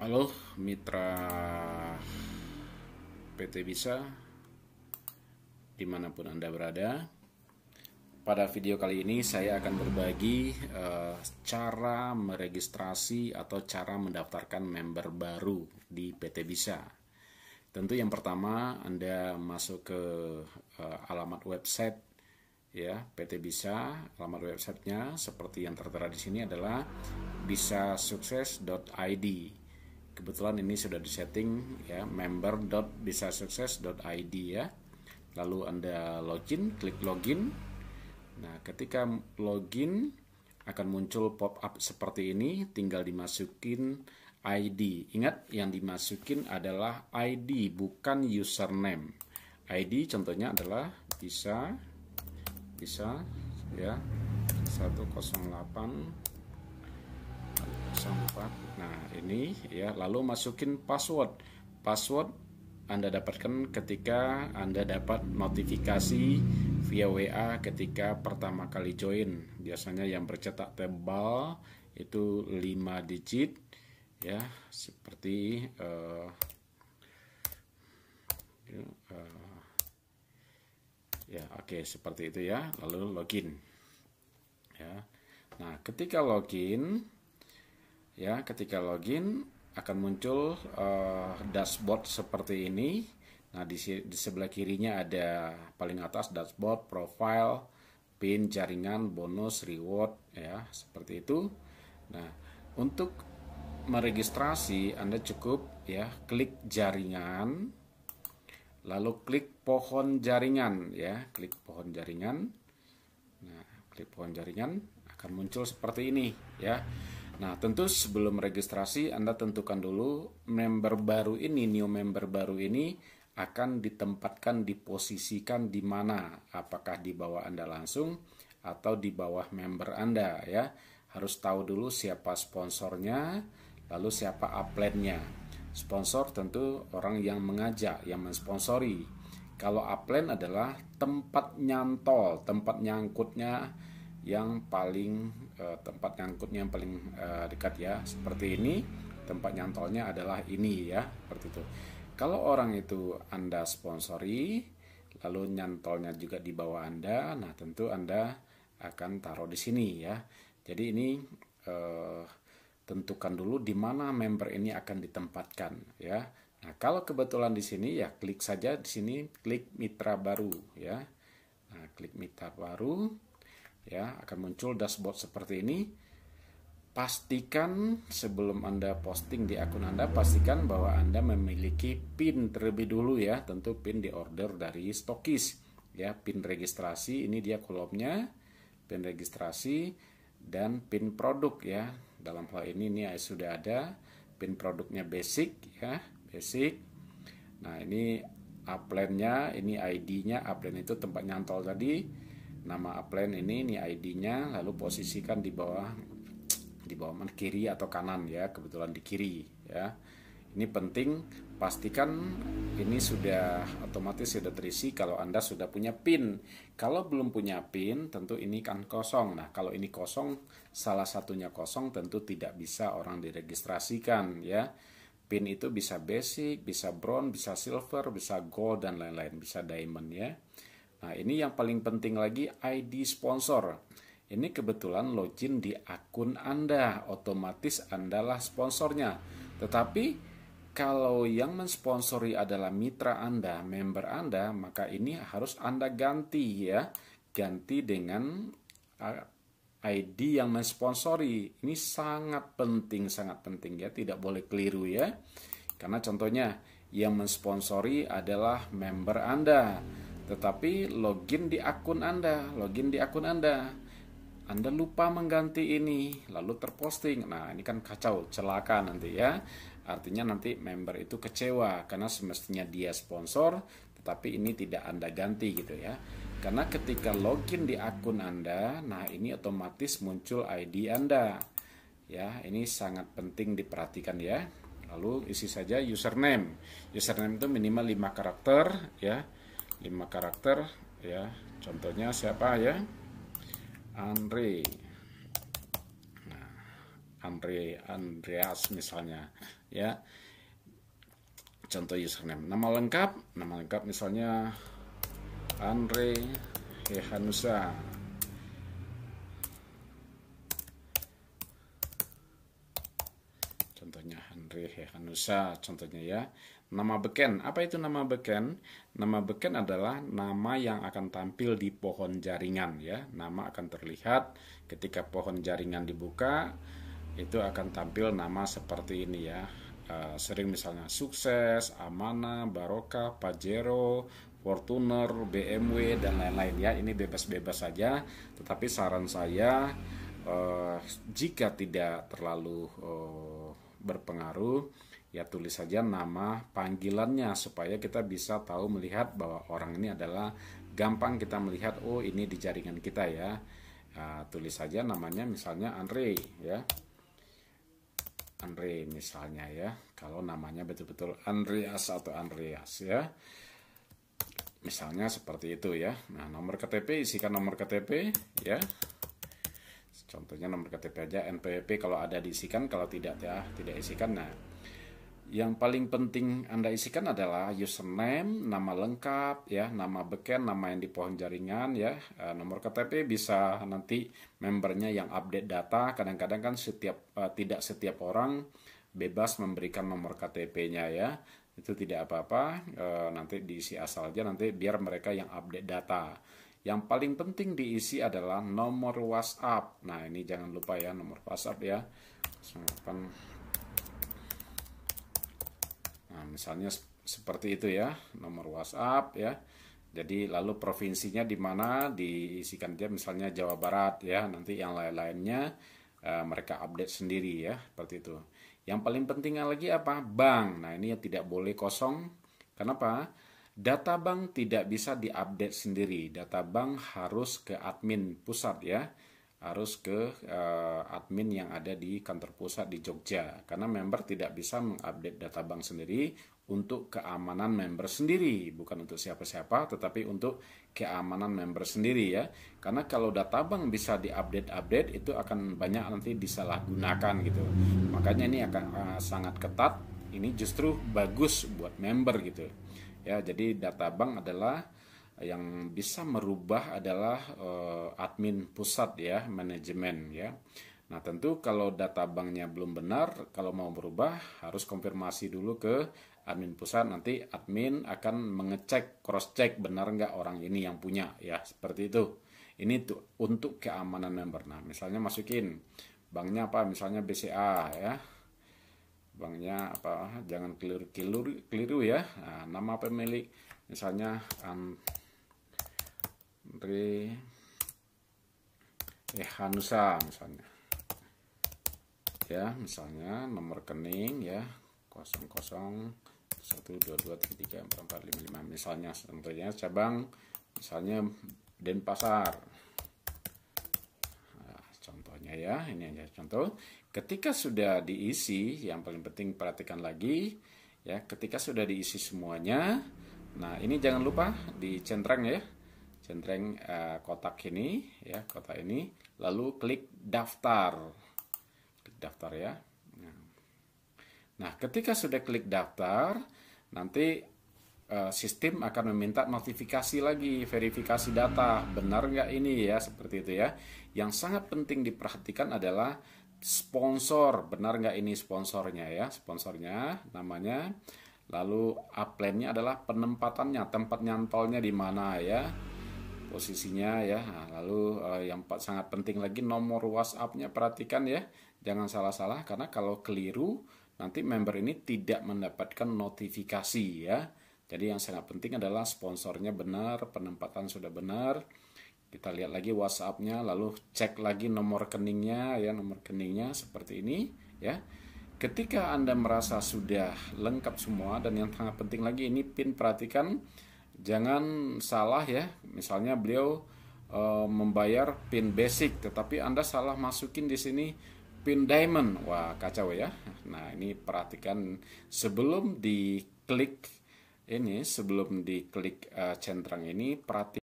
Halo mitra PT Bisa dimanapun Anda berada Pada video kali ini saya akan berbagi uh, cara meregistrasi atau cara mendaftarkan member baru di PT Bisa Tentu yang pertama Anda masuk ke uh, alamat website ya PT Bisa alamat websitenya seperti yang tertera di sini adalah bisa bisasukses.id kebetulan ini sudah disetting ya member id ya lalu anda login klik login nah ketika login akan muncul pop up seperti ini tinggal dimasukin ID ingat yang dimasukin adalah ID bukan username ID contohnya adalah bisa bisa ya 108 nah ini ya lalu masukin password password anda dapatkan ketika Anda dapat notifikasi via WA ketika pertama kali join. Biasanya yang bercetak tebal itu 5 digit ya, seperti uh, uh, ya oke okay, seperti itu ya, lalu login. Ya. Nah, ketika login ya ketika login akan muncul uh, dashboard seperti ini nah di, di sebelah kirinya ada paling atas dashboard profile pin jaringan bonus reward ya seperti itu nah untuk meregistrasi anda cukup ya klik jaringan lalu klik pohon jaringan ya klik pohon jaringan nah klik pohon jaringan akan muncul seperti ini ya Nah, tentu sebelum registrasi Anda tentukan dulu member baru ini, new member baru ini akan ditempatkan, diposisikan di mana? Apakah di bawah Anda langsung atau di bawah member Anda ya? Harus tahu dulu siapa sponsornya, lalu siapa upline-nya. Sponsor tentu orang yang mengajak, yang mensponsori. Kalau upline adalah tempat nyantol, tempat nyangkutnya yang paling Eh, tempat nyangkutnya yang paling uh, dekat ya seperti ini tempat nyantolnya adalah ini ya seperti itu kalau orang itu anda sponsori lalu nyantolnya juga di bawah anda nah tentu anda akan taruh di sini ya jadi ini uh, tentukan dulu di mana member ini akan ditempatkan ya nah kalau kebetulan di sini ya klik saja di sini klik mitra baru ya nah, klik mitra baru ya akan muncul dashboard seperti ini pastikan sebelum Anda posting di akun Anda, pastikan bahwa Anda memiliki PIN terlebih dulu ya, tentu PIN di order dari stokis. Ya, PIN registrasi ini dia kolomnya, PIN registrasi dan PIN produk ya. Dalam hal ini ini ya sudah ada PIN produknya basic ya, basic. Nah, ini upline ini ID-nya, upline itu tempat nyantol tadi nama upline ini ini ID-nya lalu posisikan di bawah di bawah mana kiri atau kanan ya kebetulan di kiri ya ini penting pastikan ini sudah otomatis sudah terisi kalau anda sudah punya pin kalau belum punya pin tentu ini kan kosong nah kalau ini kosong salah satunya kosong tentu tidak bisa orang diregistrasikan ya pin itu bisa basic bisa bronze bisa silver bisa gold dan lain-lain bisa diamond ya Nah ini yang paling penting lagi ID sponsor. Ini kebetulan login di akun Anda, otomatis Andalah sponsornya. Tetapi kalau yang mensponsori adalah mitra Anda, member Anda, maka ini harus Anda ganti ya. Ganti dengan ah, ID yang mensponsori. Ini sangat penting, sangat penting ya, tidak boleh keliru ya. Karena contohnya yang mensponsori adalah member Anda. Tetapi login di akun Anda, login di akun Anda. Anda lupa mengganti ini, lalu terposting. Nah, ini kan kacau, celaka nanti ya. Artinya nanti member itu kecewa karena semestinya dia sponsor, tetapi ini tidak Anda ganti gitu ya. Karena ketika login di akun Anda, nah ini otomatis muncul ID Anda. Ya, ini sangat penting diperhatikan ya. Lalu isi saja username. Username itu minimal 5 karakter ya 5 karakter ya. Contohnya siapa ya? Andre. Nah, Andre Andreas misalnya ya. Contoh username. Nama lengkap, nama lengkap misalnya Andre Hehanusa Contohnya Henry Hehanusa, ya, contohnya ya. Nama beken, apa itu nama beken? Nama beken adalah nama yang akan tampil di pohon jaringan ya. Nama akan terlihat ketika pohon jaringan dibuka, itu akan tampil nama seperti ini ya. Eh, sering misalnya sukses, amanah, barokah, pajero, Fortuner, BMW dan lain-lain ya. Ini bebas-bebas saja. Tetapi saran saya eh, jika tidak terlalu eh, berpengaruh, ya tulis saja nama panggilannya supaya kita bisa tahu melihat bahwa orang ini adalah gampang kita melihat oh ini di jaringan kita ya. Nah, tulis saja namanya misalnya Andre ya. Andre misalnya ya. Kalau namanya betul-betul Andreas atau Andreas ya. Misalnya seperti itu ya. Nah, nomor KTP isikan nomor KTP ya contohnya nomor KTP aja NPWP kalau ada diisikan kalau tidak ya tidak isikan nah yang paling penting Anda isikan adalah username, nama lengkap, ya, nama beken, nama yang di pohon jaringan, ya, eh, nomor KTP bisa nanti membernya yang update data. Kadang-kadang kan setiap eh, tidak setiap orang bebas memberikan nomor KTP-nya ya. Itu tidak apa-apa. Eh, nanti diisi asal aja nanti biar mereka yang update data. Yang paling penting diisi adalah nomor WhatsApp. Nah, ini jangan lupa ya nomor WhatsApp ya. Nah, misalnya seperti itu ya, nomor WhatsApp ya. Jadi lalu provinsinya di mana diisikan dia misalnya Jawa Barat ya, nanti yang lain-lainnya e, mereka update sendiri ya, seperti itu. Yang paling penting lagi apa? Bank. Nah, ini ya tidak boleh kosong. Kenapa? Data bank tidak bisa diupdate sendiri. Data bank harus ke admin pusat ya, harus ke uh, admin yang ada di kantor pusat di Jogja. Karena member tidak bisa mengupdate data bank sendiri untuk keamanan member sendiri, bukan untuk siapa-siapa, tetapi untuk keamanan member sendiri ya. Karena kalau data bank bisa diupdate-update itu akan banyak nanti disalahgunakan gitu. Makanya ini akan uh, sangat ketat. Ini justru bagus buat member gitu ya jadi data bank adalah eh, yang bisa merubah adalah uh, admin pusat ya manajemen ya nah tentu kalau data banknya belum benar kalau mau berubah harus konfirmasi dulu ke admin pusat nanti admin akan mengecek cross check benar nggak orang ini yang punya ya seperti itu ini tuh untuk keamanan member nah misalnya masukin banknya apa misalnya BCA ya banknya apa jangan keliru keliru keliru ya nah, nama pemilik misalnya Andre um, eh Hanusa misalnya ya misalnya nomor rekening ya 00 misalnya contohnya cabang misalnya Denpasar ya, ya. Ini ada contoh. Ketika sudah diisi, yang paling penting perhatikan lagi ya, ketika sudah diisi semuanya. Nah, ini jangan lupa dicentreng ya. centrang uh, eh, kotak ini ya, kotak ini lalu klik daftar. Klik daftar ya. Nah, ketika sudah klik daftar, nanti Eh, sistem akan meminta notifikasi lagi, verifikasi data, benar nggak ini ya, seperti itu ya. Yang sangat penting diperhatikan adalah sponsor, benar nggak ini sponsornya ya, sponsornya namanya. Lalu upline-nya adalah penempatannya, tempat nyantolnya di mana ya, posisinya ya. Nah, lalu uh, yang sangat penting lagi nomor WhatsApp-nya perhatikan ya, jangan salah-salah karena kalau keliru nanti member ini tidak mendapatkan notifikasi ya. Jadi yang sangat penting adalah sponsornya benar, penempatan sudah benar. Kita lihat lagi WhatsApp-nya, lalu cek lagi nomor rekeningnya ya, nomor rekeningnya seperti ini ya. Ketika Anda merasa sudah lengkap semua dan yang sangat penting lagi ini pin perhatikan jangan salah ya. Misalnya beliau e, membayar pin basic tetapi Anda salah masukin di sini pin diamond. Wah, kacau ya. Nah, ini perhatikan sebelum di klik ini sebelum diklik uh, eh, centang ini perhatikan